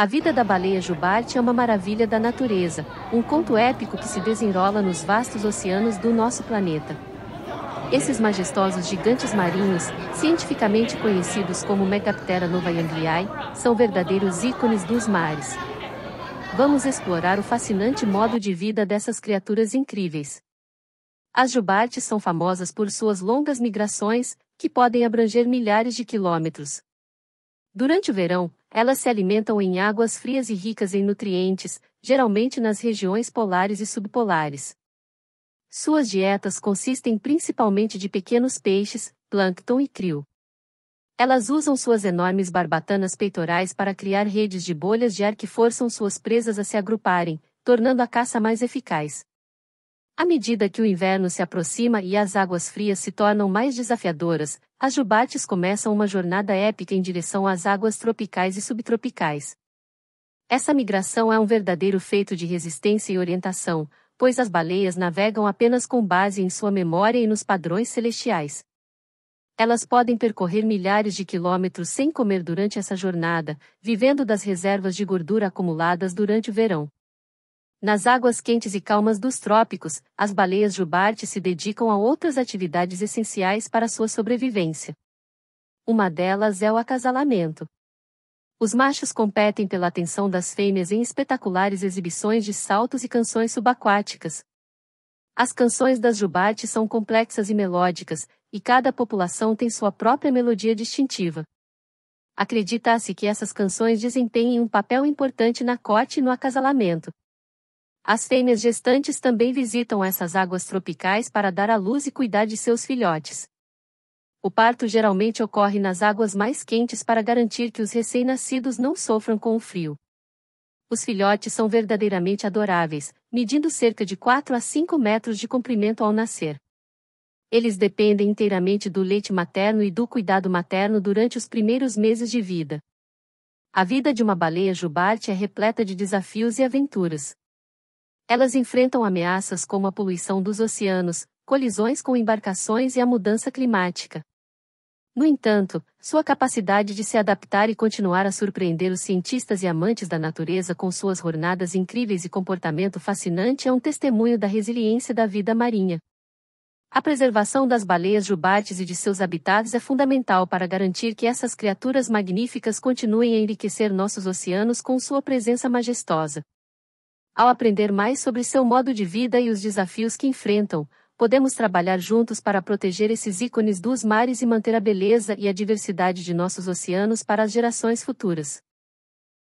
A vida da baleia jubarte é uma maravilha da natureza, um conto épico que se desenrola nos vastos oceanos do nosso planeta. Esses majestosos gigantes marinhos, cientificamente conhecidos como Megaptera novaeangliae, são verdadeiros ícones dos mares. Vamos explorar o fascinante modo de vida dessas criaturas incríveis. As jubartes são famosas por suas longas migrações, que podem abranger milhares de quilômetros, Durante o verão, elas se alimentam em águas frias e ricas em nutrientes, geralmente nas regiões polares e subpolares. Suas dietas consistem principalmente de pequenos peixes, plâncton e krill. Elas usam suas enormes barbatanas peitorais para criar redes de bolhas de ar que forçam suas presas a se agruparem, tornando a caça mais eficaz. À medida que o inverno se aproxima e as águas frias se tornam mais desafiadoras, as jubates começam uma jornada épica em direção às águas tropicais e subtropicais. Essa migração é um verdadeiro feito de resistência e orientação, pois as baleias navegam apenas com base em sua memória e nos padrões celestiais. Elas podem percorrer milhares de quilômetros sem comer durante essa jornada, vivendo das reservas de gordura acumuladas durante o verão. Nas águas quentes e calmas dos trópicos, as baleias jubarte se dedicam a outras atividades essenciais para sua sobrevivência. Uma delas é o acasalamento. Os machos competem pela atenção das fêmeas em espetaculares exibições de saltos e canções subaquáticas. As canções das jubarte são complexas e melódicas, e cada população tem sua própria melodia distintiva. Acredita-se que essas canções desempenhem um papel importante na corte e no acasalamento. As fêmeas gestantes também visitam essas águas tropicais para dar à luz e cuidar de seus filhotes. O parto geralmente ocorre nas águas mais quentes para garantir que os recém-nascidos não sofram com o frio. Os filhotes são verdadeiramente adoráveis, medindo cerca de 4 a 5 metros de comprimento ao nascer. Eles dependem inteiramente do leite materno e do cuidado materno durante os primeiros meses de vida. A vida de uma baleia jubarte é repleta de desafios e aventuras. Elas enfrentam ameaças como a poluição dos oceanos, colisões com embarcações e a mudança climática. No entanto, sua capacidade de se adaptar e continuar a surpreender os cientistas e amantes da natureza com suas jornadas incríveis e comportamento fascinante é um testemunho da resiliência da vida marinha. A preservação das baleias jubartes e de seus habitats é fundamental para garantir que essas criaturas magníficas continuem a enriquecer nossos oceanos com sua presença majestosa. Ao aprender mais sobre seu modo de vida e os desafios que enfrentam, podemos trabalhar juntos para proteger esses ícones dos mares e manter a beleza e a diversidade de nossos oceanos para as gerações futuras.